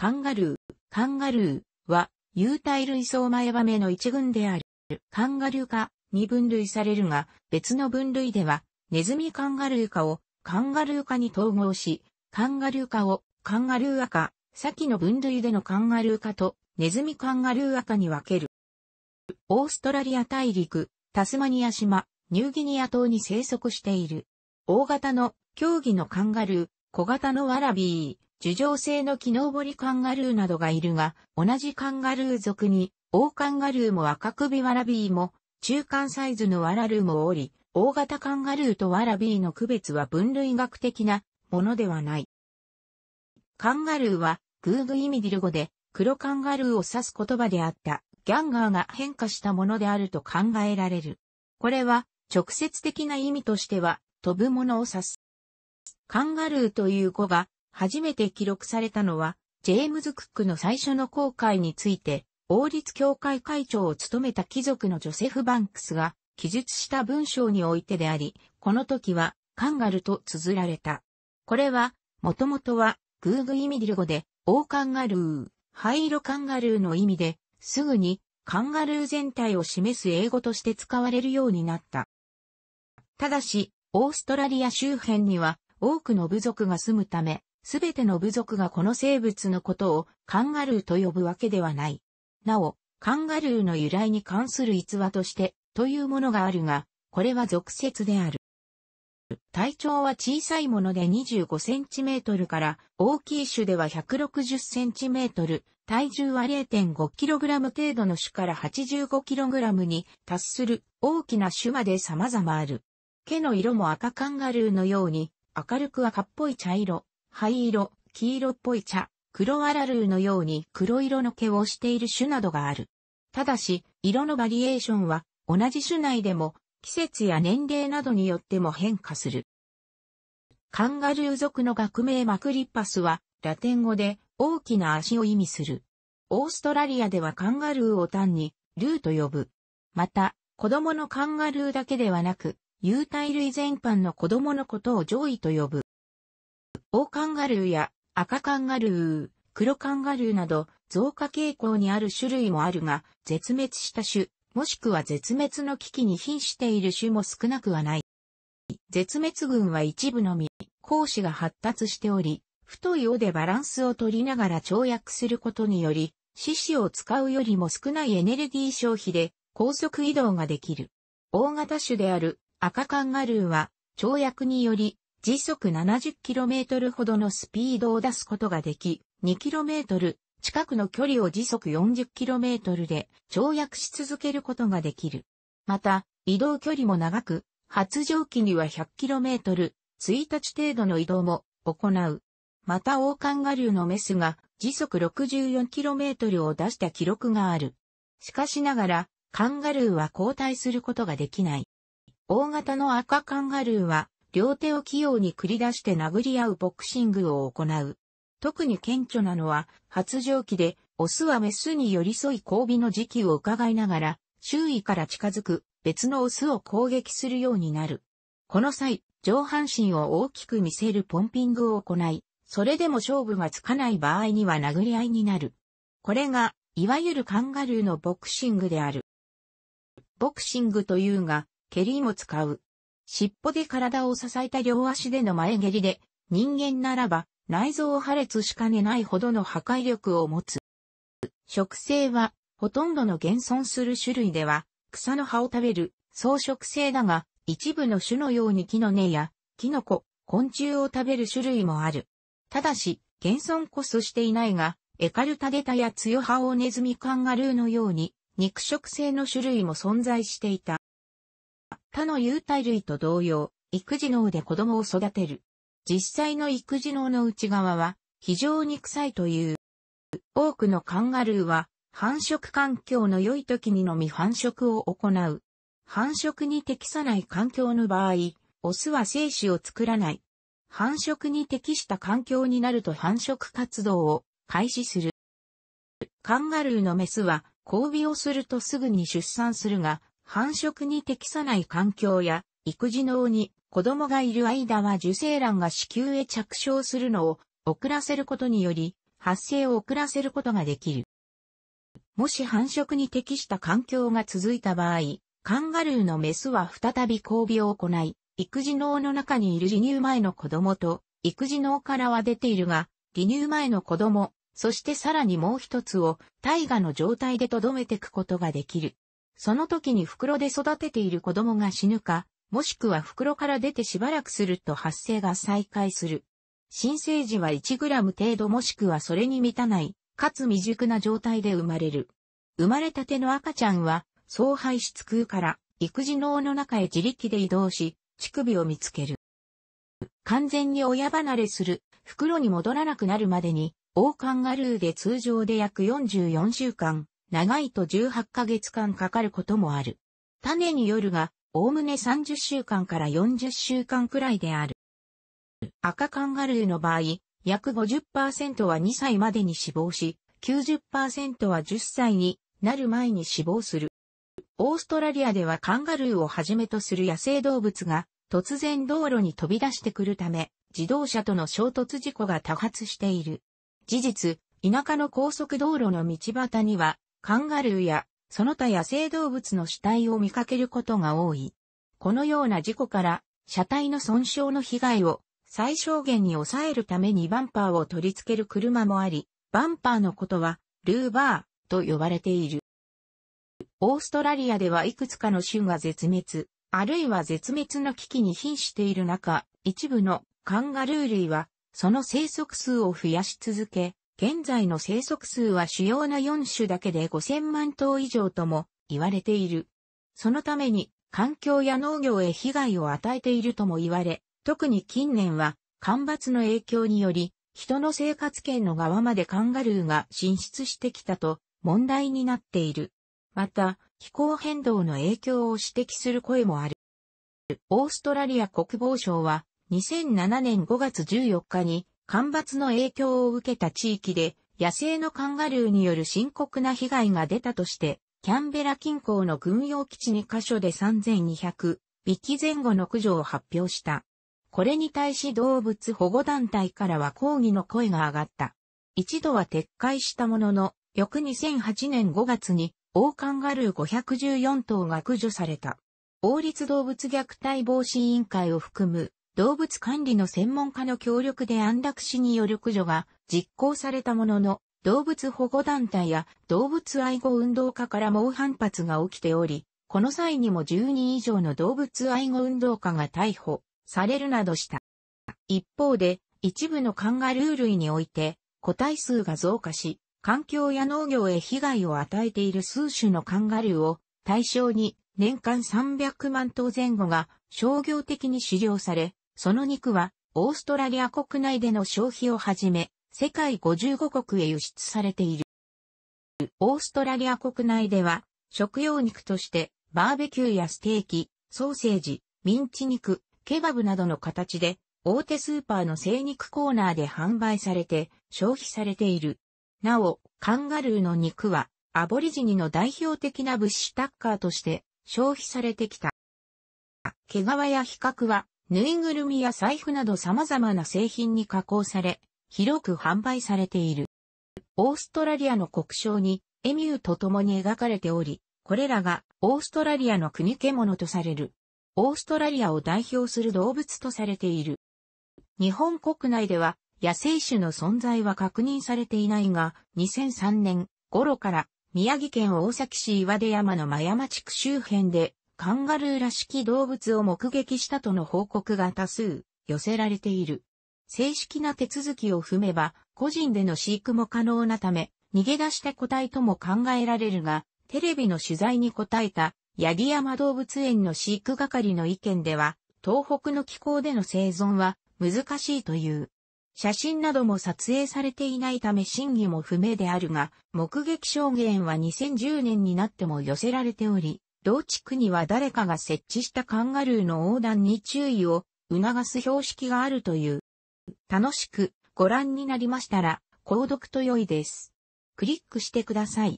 カンガルー。カンガルーは、有体類相前場メの一群である。カンガルー科に分類されるが、別の分類では、ネズミカンガルー科をカンガルー科に統合し、カンガルー科をカンガルー赤、先の分類でのカンガルー科とネズミカンガルー赤に分ける。オーストラリア大陸、タスマニア島、ニューギニア島に生息している。大型の競技のカンガルー、小型のワラビー、樹状性の木登りカンガルーなどがいるが、同じカンガルー族に、大カンガルーも赤首ワラビーも、中間サイズのワラルーもおり、大型カンガルーとワラビーの区別は分類学的なものではない。カンガルーは、グーグイミディル語で、黒カンガルーを指す言葉であった、ギャンガーが変化したものであると考えられる。これは、直接的な意味としては、飛ぶものを指す。カンガルーという語が、初めて記録されたのは、ジェームズ・クックの最初の航海について、王立協会会長を務めた貴族のジョセフ・バンクスが記述した文章においてであり、この時はカンガルと綴られた。これは、もともとは、グーグイミディル語で、オーカンガルー、灰色カンガルーの意味で、すぐに、カンガルー全体を示す英語として使われるようになった。ただし、オーストラリア周辺には、多くの部族が住むため、すべての部族がこの生物のことをカンガルーと呼ぶわけではない。なお、カンガルーの由来に関する逸話としてというものがあるが、これは俗説である。体長は小さいもので25センチメートルから大きい種では160センチメートル、体重は0.5キログラム程度の種から85キログラムに達する大きな種まで様々ある。毛の色も赤カンガルーのように明るく赤っぽい茶色、灰色、黄色っぽい茶、黒アラルーのように黒色の毛をしている種などがある。ただし、色のバリエーションは同じ種内でも季節や年齢などによっても変化する。カンガルー族の学名マクリッパスはラテン語で大きな足を意味する。オーストラリアではカンガルーを単にルーと呼ぶ。また、子供のカンガルーだけではなく、有体類全般の子供のことを上位と呼ぶ。オオカンガルーや赤カンガルー、黒カンガルーなど増加傾向にある種類もあるが、絶滅した種、もしくは絶滅の危機に瀕している種も少なくはない。絶滅群は一部のみ、講師が発達しており、太い尾でバランスを取りながら跳躍することにより、獅子を使うよりも少ないエネルギー消費で高速移動ができる。大型種である赤カンガルーは跳躍により時速 70km ほどのスピードを出すことができ、2km 近くの距離を時速 40km で跳躍し続けることができる。また、移動距離も長く、発情期には 100km、1日程度の移動も行う。また、オオカンガルーのメスが時速 64km を出した記録がある。しかしながら、カンガルーは交代することができない。大型の赤カンガルーは両手を器用に繰り出して殴り合うボクシングを行う。特に顕著なのは、発情期で、オスはメスに寄り添い交尾の時期を伺いながら、周囲から近づく、別のオスを攻撃するようになる。この際、上半身を大きく見せるポンピングを行い、それでも勝負がつかない場合には殴り合いになる。これが、いわゆるカンガルーのボクシングである。ボクシングというが、蹴りも使う。尻尾で体を支えた両足での前蹴りで、人間ならば内臓を破裂しかねないほどの破壊力を持つ。食性は、ほとんどの現存する種類では、草の葉を食べる、草食性だが、一部の種のように木の根や、キノコ、昆虫を食べる種類もある。ただし、現存こそしていないが、エカルタデタやツヨハオネズミカンガルーのように、肉食性の種類も存在していた。他の有体類と同様、育児脳で子供を育てる。実際の育児脳の内側は非常に臭いという。多くのカンガルーは繁殖環境の良い時にのみ繁殖を行う。繁殖に適さない環境の場合、オスは精子を作らない。繁殖に適した環境になると繁殖活動を開始する。カンガルーのメスは交尾をするとすぐに出産するが、繁殖に適さない環境や、育児脳に子供がいる間は受精卵が子宮へ着床するのを遅らせることにより、発生を遅らせることができる。もし繁殖に適した環境が続いた場合、カンガルーのメスは再び交尾を行い、育児脳の中にいる離乳前の子供と、育児脳からは出ているが、離乳前の子供、そしてさらにもう一つを、大河の状態で留めていくことができる。その時に袋で育てている子供が死ぬか、もしくは袋から出てしばらくすると発生が再開する。新生児は 1g 程度もしくはそれに満たない、かつ未熟な状態で生まれる。生まれたての赤ちゃんは、総排出空から育児脳の中へ自力で移動し、乳首を見つける。完全に親離れする、袋に戻らなくなるまでに、オーカンガルーで通常で約44週間、長いと18ヶ月間かかることもある。種によるが、おおむね30週間から40週間くらいである。赤カンガルーの場合、約50%は2歳までに死亡し、90%は10歳になる前に死亡する。オーストラリアではカンガルーをはじめとする野生動物が突然道路に飛び出してくるため、自動車との衝突事故が多発している。事実、田舎の高速道路の道端にはカンガルーやその他野生動物の死体を見かけることが多い。このような事故から車体の損傷の被害を最小限に抑えるためにバンパーを取り付ける車もあり、バンパーのことはルーバーと呼ばれている。オーストラリアではいくつかの種が絶滅、あるいは絶滅の危機に瀕している中、一部のカンガルー類はその生息数を増やし続け、現在の生息数は主要な4種だけで5000万頭以上とも言われている。そのために環境や農業へ被害を与えているとも言われ、特に近年は干ばつの影響により、人の生活圏の側までカンガルーが進出してきたと問題になっている。また、気候変動の影響を指摘する声もある。オーストラリア国防省は2007年5月14日に干ばつの影響を受けた地域で、野生のカンガルーによる深刻な被害が出たとして、キャンベラ近郊の軍用基地2カ所で3200、匹前後の駆除を発表した。これに対し動物保護団体からは抗議の声が上がった。一度は撤回したものの、翌2008年5月に、オオカンガルー514頭が駆除された。王立動物虐待防止委員会を含む動物管理の専門家の協力で安楽死による駆除が実行されたものの、動物保護団体や動物愛護運動家から猛反発が起きており、この際にも10人以上の動物愛護運動家が逮捕されるなどした。一方で、一部のカンガルー類において、個体数が増加し、環境や農業へ被害を与えている数種のカンガルーを対象に年間300万頭前後が商業的に狩猟され、その肉は、オーストラリア国内での消費をはじめ、世界55国へ輸出されている。オーストラリア国内では、食用肉として、バーベキューやステーキ、ソーセージ、ミンチ肉、ケバブなどの形で、大手スーパーの生肉コーナーで販売されて、消費されている。なお、カンガルーの肉は、アボリジニの代表的な物資タッカーとして、消費されてきた。毛皮や比較は、ぬいぐるみや財布など様々な製品に加工され、広く販売されている。オーストラリアの国章にエミューと共に描かれており、これらがオーストラリアの国獣とされる。オーストラリアを代表する動物とされている。日本国内では野生種の存在は確認されていないが、2003年頃から宮城県大崎市岩出山の真山地区周辺でカンガルーらしき動物を目撃したとの報告が多数寄せられている。正式な手続きを踏めば、個人での飼育も可能なため、逃げ出した個体とも考えられるが、テレビの取材に答えた、八木山動物園の飼育係の意見では、東北の気候での生存は難しいという。写真なども撮影されていないため真偽も不明であるが、目撃証言は2010年になっても寄せられており、同地区には誰かが設置したカンガルーの横断に注意を促す標識があるという。楽しくご覧になりましたら、購読と良いです。クリックしてください。